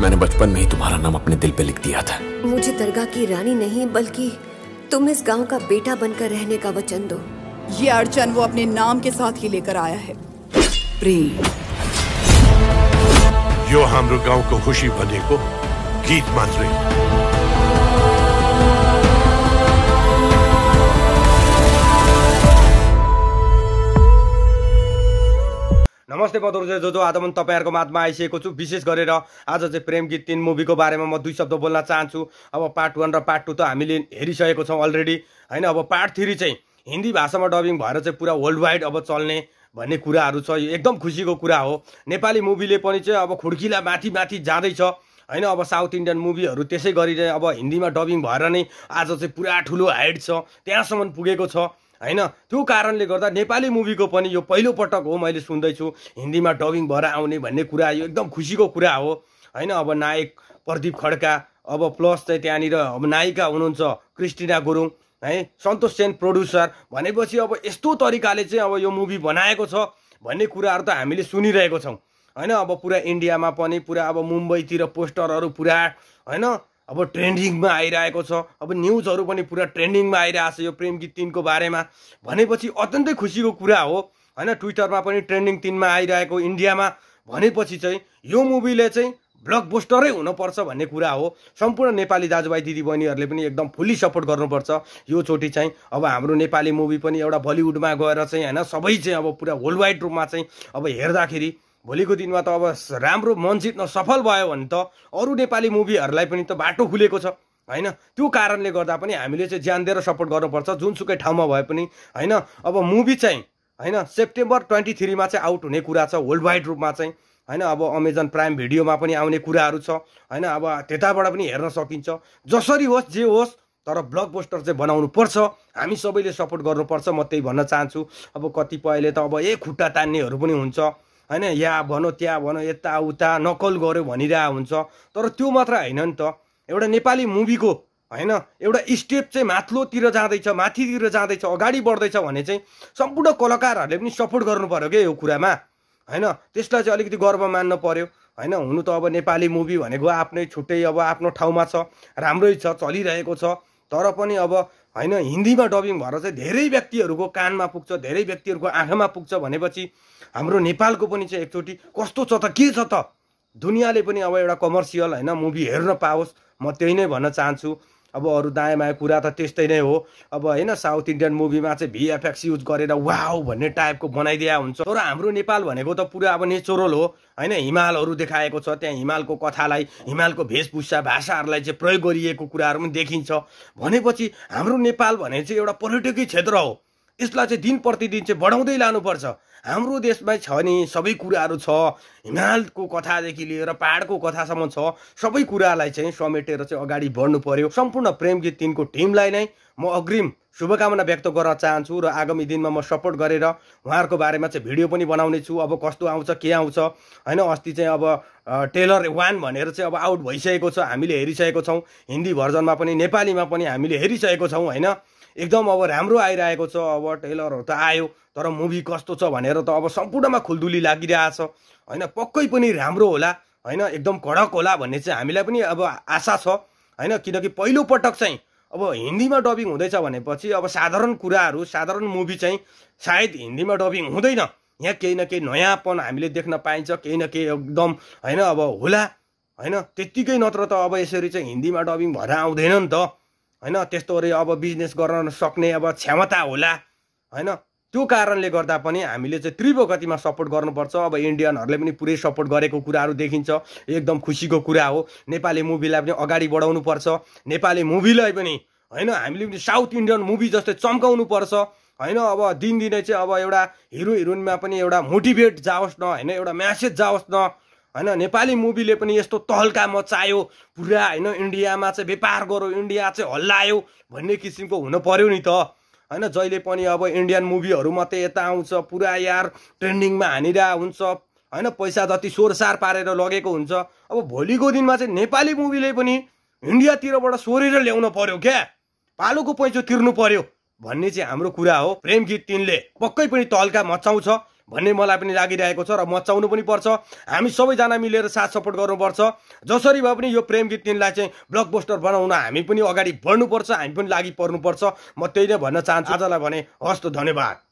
मैंने बचपन में ही तुम्हारा नाम अपने दिल पे लिख दिया था मुझे दरगाह की रानी नहीं बल्कि तुम इस गांव का बेटा बनकर रहने का वचन दो ये अर्चन वो अपने नाम के साथ ही लेकर आया है प्रेम यो हमरो गांव को खुशी बने को गीत मात्र नमस्ते बदरुजे जो जो आज म तपाईँहरूको माथमा आइसकेको छु विशेष गरेर आज चाहिँ प्रेम गीत तिन मुभीको बारेमा म दुई शब्द बोल्न चाहन्छु अब पार्ट वान र पार्ट टू त हामीले हेरिसकेको छौँ अलरेडी होइन अब पार्ट थ्री चाहिँ हिन्दी भाषामा डबिङ भएर चाहिँ पुरा वर्ल्ड वाइड अब चल्ने भन्ने कुराहरू छ यो एकदम खुसीको कुरा हो नेपाली मुभीले पनि चाहिँ अब खुड्किला माथि माथि जाँदैछ होइन अब साउथ इन्डियन मुभीहरू त्यसै गरी अब हिन्दीमा डबिङ भएर नै आज चाहिँ पुरा ठुलो हाइट छ त्यहाँसम्म पुगेको छ होइन त्यो कारणले गर्दा नेपाली मुभीको पनि यो पहिलोपटक हो मैले सुन्दैछु हिन्दीमा डबिङ भएर आउने भन्ने कुरा यो एकदम खुसीको कुरा हो होइन अब नायक प्रदीप खड्का अब प्लस चाहिँ त्यहाँनिर अब नायिका हुनुहुन्छ क्रिस्टिना गुरुङ है सन्तोष सेन प्रड्युसर भनेपछि अब यस्तो तरिकाले चाहिँ अब यो मुभी बनाएको छ भन्ने कुराहरू त हामीले सुनिरहेको छौँ होइन अब पुरा इन्डियामा पनि पुरा अब मुम्बईतिर पोस्टरहरू पुरा होइन अब ट्रेन्डिङमा आइरहेको छ अब न्युजहरू पनि पुरा ट्रेन्डिङमा आइरहेको छ यो प्रेम गीत तिनको बारेमा भनेपछि अत्यन्तै खुसीको कुरा हो होइन ट्विटरमा पनि ट्रेन्डिङ तिनमा आइरहेको इन्डियामा भनेपछि चाहिँ यो मुभीले चाहिँ ब्लक बुस्टरै हुनुपर्छ भन्ने कुरा हो सम्पूर्ण नेपाली दाजुभाइ दिदीबहिनीहरूले पनि एकदम फुल्ली सपोर्ट गर्नुपर्छ यो योचोटि चाहिँ अब हाम्रो नेपाली मुभी पनि एउटा बलिउडमा गएर चाहिँ होइन सबै चाहिँ अब पुरा वर्ल्ड वाइड रूपमा चाहिँ अब हेर्दाखेरि भोलिको दिनमा त अब राम्रो मन जित्न सफल भयो भने त अरू नेपाली मुभीहरूलाई पनि त बाटो खुलेको छ होइन त्यो कारणले गर्दा पनि हामीले चाहिँ ज्यान दिएर सपोर्ट गर्नुपर्छ जुनसुकै ठाउँमा भए पनि होइन अब मुभी चाहिँ होइन सेप्टेम्बर ट्वेन्टी थ्रीमा चाहिँ आउट हुने कुरा छ वर्ल्ड वाइड रूपमा चाहिँ होइन अब अमेजन प्राइम भिडियोमा पनि आउने कुराहरू छ होइन अब त्यताबाट पनि हेर्न सकिन्छ जसरी होस् जे होस् तर ब्लक पोस्टर चाहिँ बनाउनु पर्छ हामी सबैले सपोर्ट गर्नुपर्छ म त्यही भन्न चाहन्छु अब कतिपयले त अब ए खुट्टा तान्नेहरू पनि हुन्छ होइन या भनौँ त्यहाँ भनौँ यताउता नकल गऱ्यो भनिरहेको हुन्छ तर त्यो मात्र होइन नि त एउटा नेपाली मुभीको होइन एउटा स्टेप चाहिँ माथिल्लोतिर जाँदैछ माथितिर जाँदैछ अगाडि बढ्दैछ भने चाहिँ सम्पूर्ण कलाकारहरूले पनि सपोर्ट गर्नु पऱ्यो क्या यो कुरामा होइन त्यसलाई चाहिँ अलिकति गर्व मान्नु पऱ्यो होइन हुनु त अब नेपाली मुभी भनेको आफ्नै छुट्टै अब आफ्नो ठाउँमा छ राम्रै छ चलिरहेको छ तर पनि अब होइन हिन्दीमा डबिङ भएर चाहिँ धेरै व्यक्तिहरूको कानमा पुग्छ धेरै व्यक्तिहरूको आँखामा पुग्छ भनेपछि हाम्रो नेपालको पनि चाहिँ एकचोटि कस्तो छ त के छ त दुनियाँले पनि अब एउटा कमर्सियल होइन मुभी हेर्न पाओस् म त्यही नै भन्न चाहन्छु अब अरू दायाँ माया कुरा त त्यस्तै नै हो अब होइन साउथ इन्डियन मुभीमा चाहिँ भिएफएक्स युज गरेर वाउ भन्ने टाइपको बनाइदिया हुन्छ तर हाम्रो नेपाल भनेको त पुरा अब नेचुरल हो होइन हिमालहरू देखाएको छ त्यहाँ हिमालको कथालाई हिमालको भेषभूषा भाषाहरूलाई चाहिँ प्रयोग गरिएको कुराहरू पनि देखिन्छ भनेपछि हाम्रो नेपाल भने चाहिँ एउटा पर्यटकीय क्षेत्र हो यसलाई चाहिँ दिन प्रतिदिन चाहिँ बढाउँदै लानुपर्छ हाम्रो देशमा छ नि सबै कुराहरू छ हिमालको कथादेखि लिएर पाहाडको कथासम्म छ सबै कुरालाई चाहिँ समेटेर चाहिँ अगाडि बढ्नु पर्यो सम्पूर्ण प्रेम गीत तिनको टिमलाई नै म अग्रिम शुभकामना व्यक्त गर्न चाहन्छु र आगामी दिनमा म सपोर्ट गरेर उहाँहरूको बारेमा चाहिँ भिडियो पनि बनाउने छु अब कस्तो आउँछ के आउँछ होइन अस्ति चाहिँ अब टेलर वान भनेर चाहिँ अब आउट भइसकेको छ हामीले हेरिसकेको छौँ हिन्दी भर्जनमा पनि नेपालीमा पनि हामीले हेरिसकेको छौँ होइन एकदम अब राम्रो आइरहेको छ अब टेलरहरू त आयो तर मुभी कस्तो छ भनेर त अब सम्पूर्णमा खुल्दुली लागिरहेछ होइन पक्कै पनि राम्रो होला होइन एकदम कडक होला भन्ने चाहिँ हामीलाई पनि अब आशा छ होइन किनकि पहिलोपटक चाहिँ अब हिन्दीमा डबिङ हुँदैछ भनेपछि अब साधारण कुराहरू साधारण मुभी चाहिँ सायद हिन्दीमा डबिङ हुँदैन यहाँ केही न केही नयाँपन हामीले देख्न पाइन्छ केही न केही एकदम होइन अब होला होइन त्यत्तिकै नत्र त अब यसरी चाहिँ हिन्दीमा डबिङ भएर आउँदैन नि त होइन त्यस्तो अरे अब बिजनेस गर्न सक्ने अब क्षमता होला होइन त्यो कारणले गर्दा पनि हामीले चाहिँ तीव्र गतिमा सपोर्ट गर्नुपर्छ अब इन्डियनहरूले पनि पुरै सपोर्ट गरेको कुराहरू देखिन्छ एकदम खुसीको कुरा हो नेपाली मुभीलाई पनि अगाडि बढाउनुपर्छ नेपाली मुभीलाई पनि होइन हामीले पनि साउथ इन्डियन मुभी जस्तै चम्काउनुपर्छ होइन अब दिनदिनै चाहिँ अब एउटा हिरो हिरोइनमा पनि एउटा मोटिभेट जाओस् न होइन एउटा म्यासेज जाओस् न होइन नेपाली मुभीले पनि यस्तो तहल्का मचायो पुरा होइन इन्डियामा चाहिँ व्यापार गरौँ इन्डिया चाहिँ हल्लायो भन्ने किसिमको हुनु पऱ्यो नि त होइन जहिले पनि अब इन्डियन मुभीहरू मात्रै यता आउँछ पुरा यार ट्रेन्डिङमा हानिरह हुन्छ होइन पैसा जति सोरसार पारेर लगेको हुन्छ अब भोलिको दिनमा चाहिँ नेपाली मुभीले पनि इन्डियातिरबाट सोरेर ल्याउनु पर्यो क्या पालोको पैँचो तिर्नु पर्यो भन्ने चाहिँ हाम्रो कुरा हो प्रेम गीत तिनले पक्कै पनि तल्का मचाउँछ भन्ने मलाई पनि लागिरहेको छ र मचाउनु पनि पर्छ हामी सबैजना मिलेर साथ सपोर्ट गर्नुपर्छ जसरी भए पनि यो प्रेम गीत तिनलाई चाहिँ ब्लक बोस्टर बनाउन हामी पनि अगाडि बढ्नुपर्छ हामी पनि लागि पर्नुपर्छ म त्यही नै भन्न चाहन्छु आजलाई भने हस्तो धन्यवाद